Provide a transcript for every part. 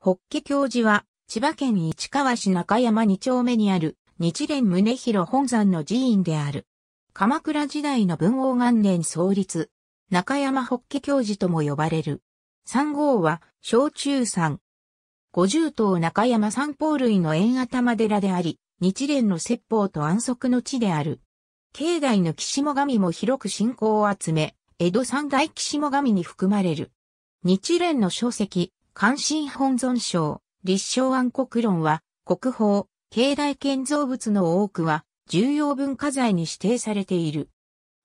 ホッケ教授は、千葉県市川市中山2丁目にある、日蓮宗広本山の寺院である。鎌倉時代の文王元年創立、中山ホッケ教授とも呼ばれる。三号は、小中山。五十頭中山三宝類の縁頭寺であり、日蓮の説法と安息の地である。境内の岸も神も広く信仰を集め、江戸三大岸も神に含まれる。日蓮の書籍、関心本尊賞、立正安国論は、国宝、境内建造物の多くは、重要文化財に指定されている。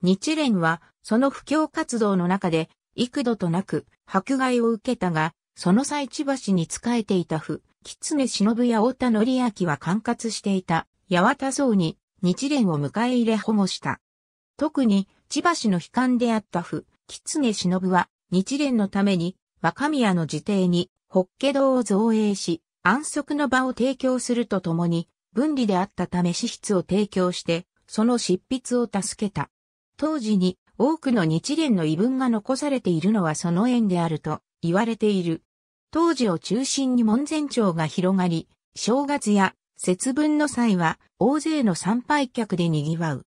日蓮は、その布教活動の中で、幾度となく、迫害を受けたが、その際千葉市に仕えていた府、狐忍や太田則明は管轄していた、八幡荘に、日蓮を迎え入れ保護した。特に、千葉市の悲観であった府、狐忍は、日蓮のために、若宮の自邸に、法華堂を造営し、安息の場を提供するとともに、分離であったため資質を提供して、その執筆を助けた。当時に多くの日蓮の遺文が残されているのはその縁であると言われている。当時を中心に門前町が広がり、正月や節分の際は大勢の参拝客で賑わう。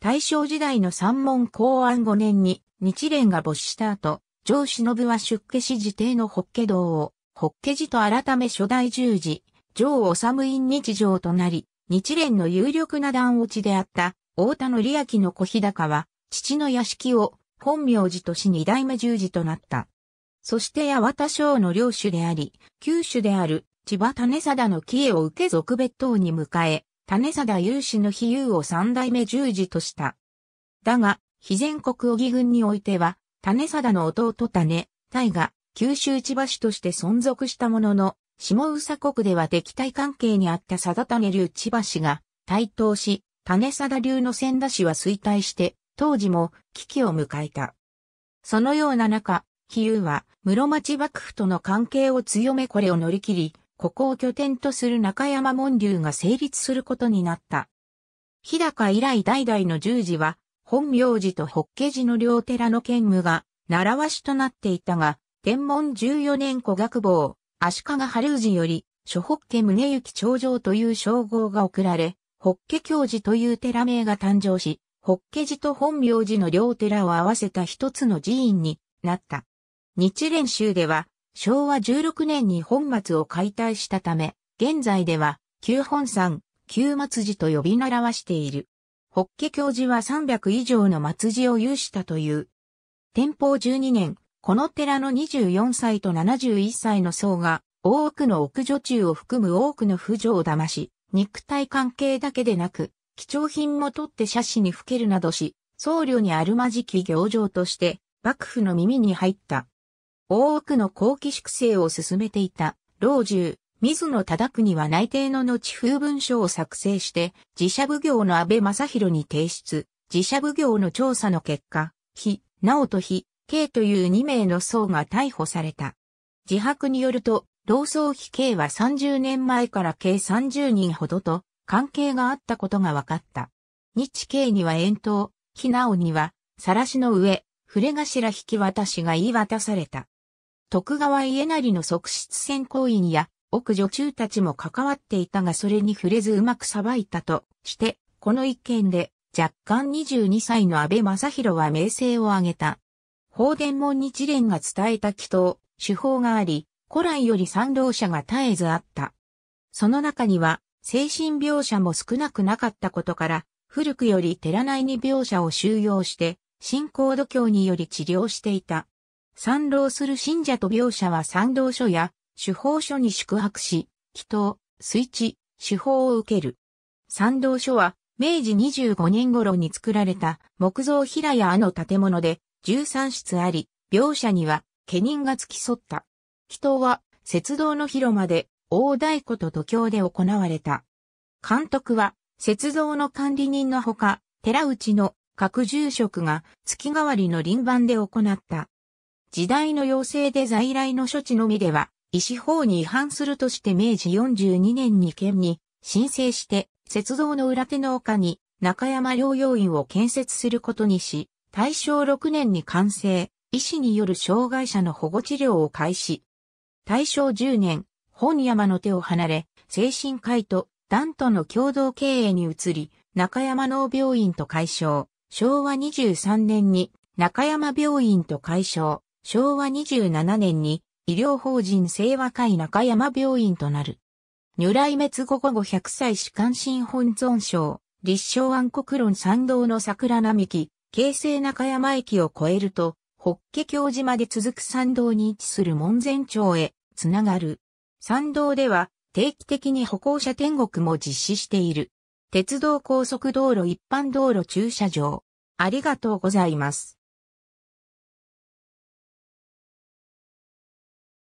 大正時代の三門公安5年に日蓮が没した後、上忍は出家し自邸の法華堂を、法華寺と改め初代十字、上治院日常となり、日蓮の有力な団落ちであった、大田の利明の小日高は、父の屋敷を、本名寺とし二代目十字となった。そして八幡省の領主であり、九州である千葉種貞の帰依を受け続別当に迎え、種貞有志の比喩を三代目十字とした。だが、非全国小木軍においては、種貞の弟種、大が、九州千葉市として存続したものの、下宇佐国では敵対関係にあった貞種流千葉市が、台頭し、種貞流の千田市は衰退して、当時も危機を迎えた。そのような中、比喩は室町幕府との関係を強めこれを乗り切り、ここを拠点とする中山門流が成立することになった。日高以来代々の十字は本名寺と法華寺の両寺の兼務が習わしとなっていたが、天文14年古学坊、足利春氏より、諸法家宗行長城という称号が贈られ、法華教寺という寺名が誕生し、法華寺と本名寺の両寺を合わせた一つの寺院になった。日蓮宗では、昭和16年に本末を解体したため、現在では、旧本山、旧松寺と呼び習わしている。ホッ教授は300以上の末寺を有したという。天保12年、この寺の24歳と71歳の僧が、多くの奥女中を含む多くの婦女を騙し、肉体関係だけでなく、貴重品も取って写真にふけるなどし、僧侶にあるまじき行状として、幕府の耳に入った。大奥の後期粛清を進めていた、老中、水野忠国は内定の後風文書を作成して、自社奉行の安倍正弘に提出、自社奉行の調査の結果、非、直と非、K という2名の僧が逮捕された。自白によると、老僧非 K は30年前から計30人ほどと関係があったことが分かった。日 K には遠投、非直には、晒しの上、触れ頭引き渡しが言い渡された。徳川家成の側室戦行員や奥女中たちも関わっていたがそれに触れずうまく裁いたとして、この一件で若干22歳の安倍正宏は名声を挙げた。法伝門日蓮が伝えた祈祷、手法があり、古来より賛同者が絶えずあった。その中には、精神描写も少なくなかったことから、古くより寺内に描写を収容して、信仰度胸により治療していた。賛同する信者と描写は賛同書や手法書に宿泊し、祈祷、水地、手法を受ける。参道書は、明治25年頃に作られた木造平屋の建物で13室あり、描写には、家人が付き添った。祈祷は、雪道の広間で、大太鼓と土橋で行われた。監督は、雪道の管理人のほか、寺内の各住職が月替わりの輪番で行った。時代の要請で在来の処置のみでは、医師法に違反するとして明治42年に県に申請して、雪道の裏手の丘に中山療養院を建設することにし、大正6年に完成、医師による障害者の保護治療を開始。大正10年、本山の手を離れ、精神科医とダンとの共同経営に移り、中山農病院と解消。昭和23年に中山病院と解消。昭和27年に医療法人清和会中山病院となる。如来滅後午後100歳死関心本尊症、立正安国論参道の桜並木、京成中山駅を越えると、北家教寺まで続く参道に位置する門前町へ、つながる。参道では、定期的に歩行者天国も実施している。鉄道高速道路一般道路駐車場。ありがとうございます。